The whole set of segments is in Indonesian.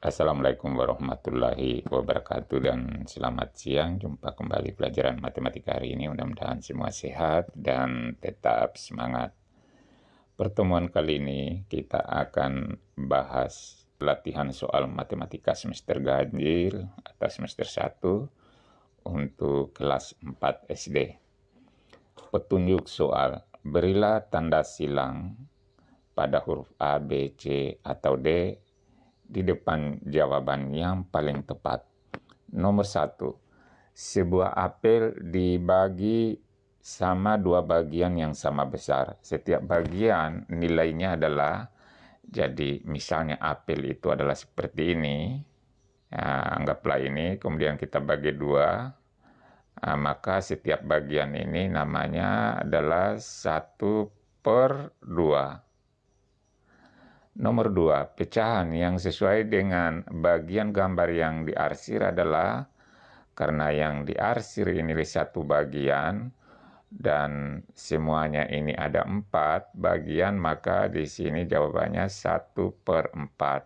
Assalamualaikum warahmatullahi wabarakatuh dan selamat siang. Jumpa kembali pelajaran matematika hari ini. Mudah-mudahan semua sehat dan tetap semangat. Pertemuan kali ini kita akan bahas pelatihan soal matematika semester ganjil atau semester 1 untuk kelas 4 SD. Petunjuk soal, berilah tanda silang pada huruf A, B, C, atau D di depan jawaban yang paling tepat. Nomor satu, sebuah apel dibagi sama dua bagian yang sama besar. Setiap bagian nilainya adalah, jadi misalnya apel itu adalah seperti ini, ya, anggaplah ini, kemudian kita bagi dua, Nah, maka setiap bagian ini namanya adalah satu per dua Nomor dua, pecahan yang sesuai dengan bagian gambar yang diarsir adalah karena yang diarsir ini satu bagian dan semuanya ini ada empat bagian maka di sini jawabannya satu per empat.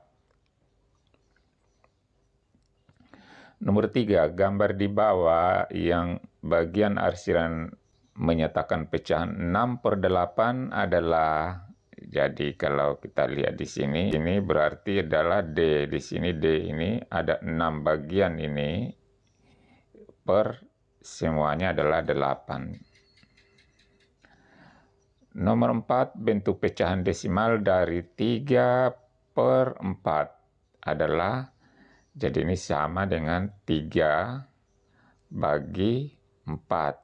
Nomor tiga, gambar di bawah yang bagian arsiran menyatakan pecahan 6 per 8 adalah jadi kalau kita lihat di sini, ini berarti adalah D. Di sini D ini ada 6 bagian ini per semuanya adalah 8. Nomor 4, bentuk pecahan desimal dari 3 per 4 adalah, jadi ini sama dengan 3 bagi 4.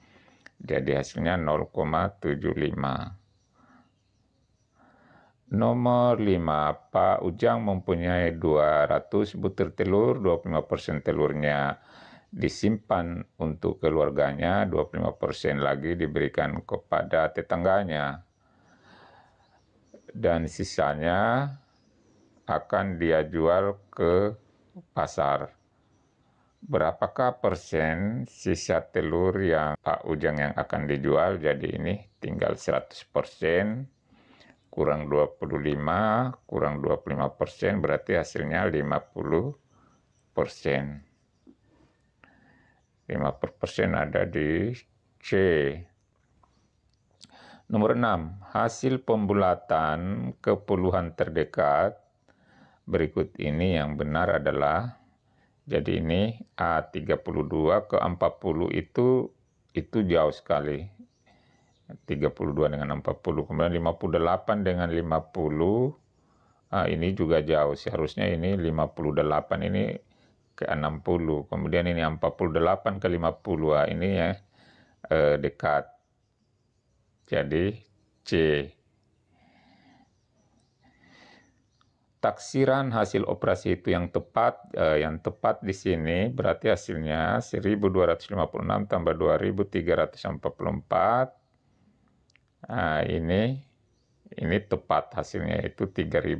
Jadi hasilnya 0,75. Nomor 5, Pak Ujang mempunyai 200 butir telur, 25% telurnya disimpan untuk keluarganya, 25% lagi diberikan kepada tetangganya. Dan sisanya akan dia jual ke pasar berapakah persen sisa telur yang Pak Ujang yang akan dijual jadi ini tinggal 100 persen kurang 25 kurang 25 persen berarti hasilnya 50 persen 5 persen ada di C Nomor 6, hasil pembulatan kepuluhan terdekat berikut ini yang benar adalah jadi ini A32 ke 40 itu itu jauh sekali. 32 dengan 40, kemudian 58 dengan 50. Ah, ini juga jauh. Seharusnya ini 58 ini ke 60. Kemudian ini 48 ke 50. Ah, ini ya eh, dekat. Jadi C taksiran hasil operasi itu yang tepat eh, yang tepat di sini berarti hasilnya 1256 tambah 2344 nah, ini ini tepat hasilnya itu 3600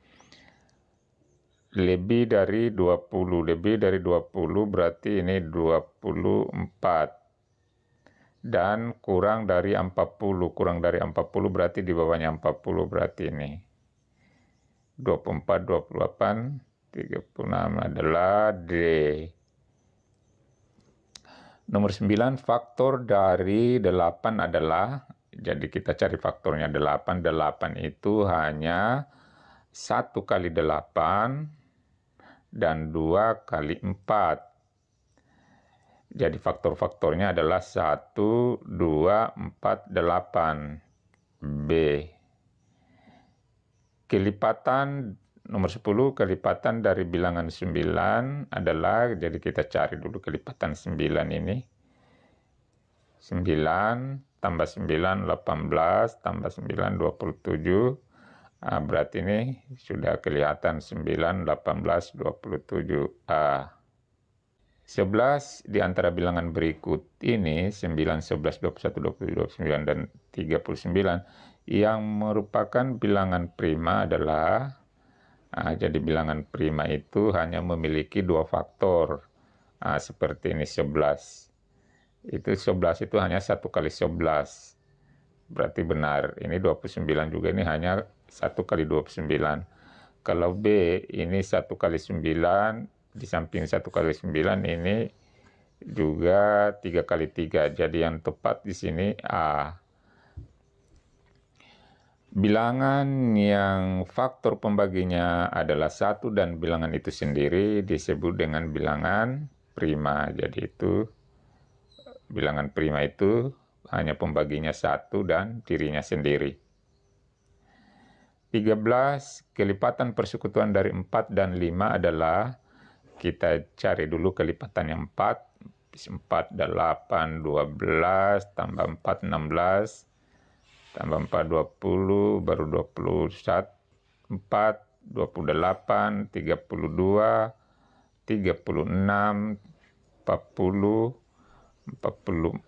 lebih dari 20 lebih dari 20 berarti ini 24 dan kurang dari 40 kurang dari 40 berarti di bawahnya 40 berarti ini 24 28 36 adalah D Nomor 9 faktor dari 8 adalah jadi kita cari faktornya 8 8 itu hanya 1 kali 8 dan 2 kali 4. Jadi faktor-faktornya adalah 1, 2, 4, 8. B. Kelipatan nomor 10, kelipatan dari bilangan 9 adalah, jadi kita cari dulu kelipatan 9 ini. 9 tambah 9, 18, tambah 9, 27, Ah, berarti ini sudah kelihatan 9, 18, 27. Ah. 11 di antara bilangan berikut ini 9, 11, 21, 20, 29, dan 39 yang merupakan bilangan prima adalah ah, jadi bilangan prima itu hanya memiliki dua faktor ah, seperti ini 11 itu 11 itu hanya satu kali 11 berarti benar. Ini 29 juga ini hanya 1 kali 29. Kalau B ini 1 kali 9, di samping 1 kali 9 ini juga 3 kali 3. Jadi yang tepat di sini A. Bilangan yang faktor pembaginya adalah satu dan bilangan itu sendiri disebut dengan bilangan prima. Jadi itu bilangan prima itu hanya pembaginya satu dan dirinya sendiri. 13. Kelipatan persekutuan dari 4 dan 5 adalah kita cari dulu kelipatan yang 4. 4 8, 12, tambah 4, 16, tambah 4, 20, baru 21, 4, 28, 32, 36, 40, 40,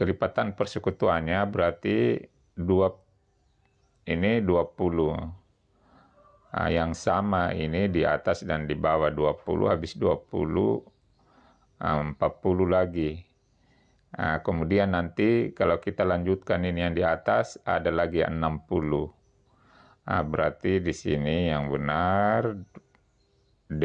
kelipatan persekutuannya berarti dua ini 20. Nah, yang sama ini di atas dan di bawah 20 habis 20 40 ah, lagi. Nah, kemudian nanti kalau kita lanjutkan ini yang di atas ada lagi 60. Nah, berarti di sini yang benar D.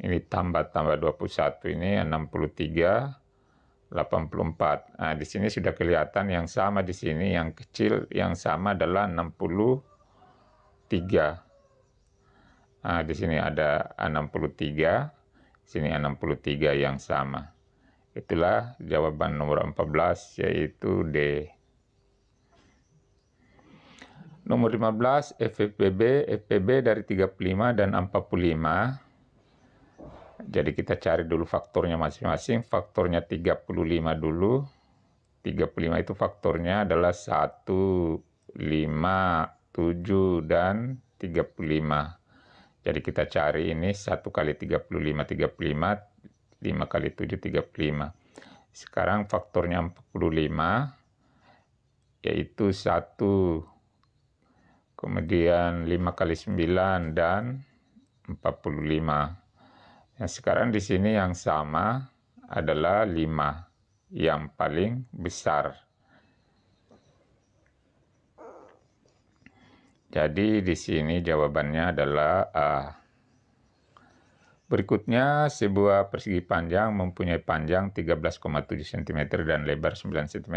ini tambah tambah 21 ini 63 84. Nah, di sini sudah kelihatan yang sama di sini yang kecil yang sama adalah 63. Nah, di sini ada 63, sini 63 yang sama. Itulah jawaban nomor 14 yaitu D. Nomor 15 FFPB FPB dari 35 dan 45 jadi kita cari dulu faktornya masing-masing. Faktornya 35 dulu. 35 itu faktornya adalah 1, 5, 7, dan 35. Jadi kita cari ini 1 kali 35, 35, 5 kali 7, 35. Sekarang faktornya 45, yaitu 1, kemudian 5 kali 9, dan 45. Nah, sekarang di sini yang sama adalah 5 yang paling besar. Jadi di sini jawabannya adalah A. Berikutnya, sebuah persegi panjang mempunyai panjang 13,7 cm dan lebar 9 cm.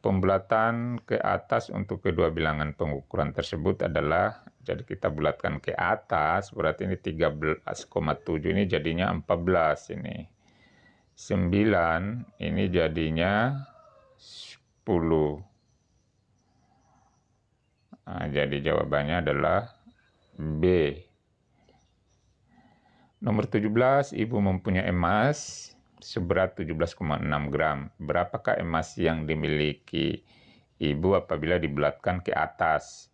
Pembulatan ke atas untuk kedua bilangan pengukuran tersebut adalah jadi kita bulatkan ke atas, berarti ini 13,7 ini jadinya 14 ini. 9 ini jadinya 10. Nah, jadi jawabannya adalah B. Nomor 17, ibu mempunyai emas seberat 17,6 gram. Berapakah emas yang dimiliki ibu apabila dibulatkan ke atas?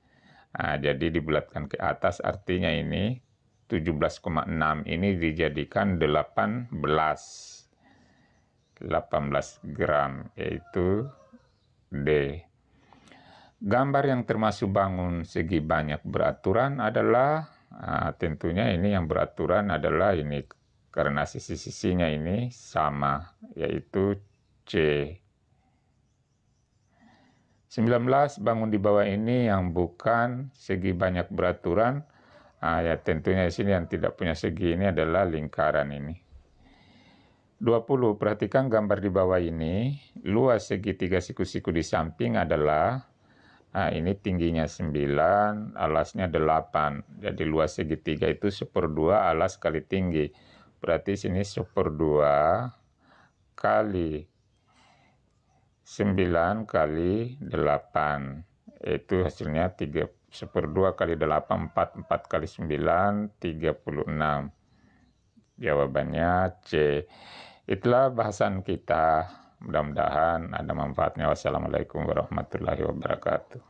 Nah, jadi dibulatkan ke atas artinya ini 17,6 ini dijadikan 18 18 gram yaitu D. Gambar yang termasuk bangun segi banyak beraturan adalah nah, tentunya ini yang beraturan adalah ini karena sisi-sisinya ini sama yaitu C. 19 bangun di bawah ini yang bukan segi banyak beraturan. Nah, ya tentunya di sini yang tidak punya segi ini adalah lingkaran ini. 20. Perhatikan gambar di bawah ini. Luas segitiga siku-siku di samping adalah Nah, ini tingginya 9, alasnya 8. Jadi luas segitiga itu seperdua alas kali tinggi. Berarti sini seperdua kali 9 kali 8 itu hasilnya 3 2 kali 8 4 4 kali 9 36 jawabannya C itulah bahasan kita mudah-mudahan ada manfaatnya wassalamualaikum warahmatullahi wabarakatuh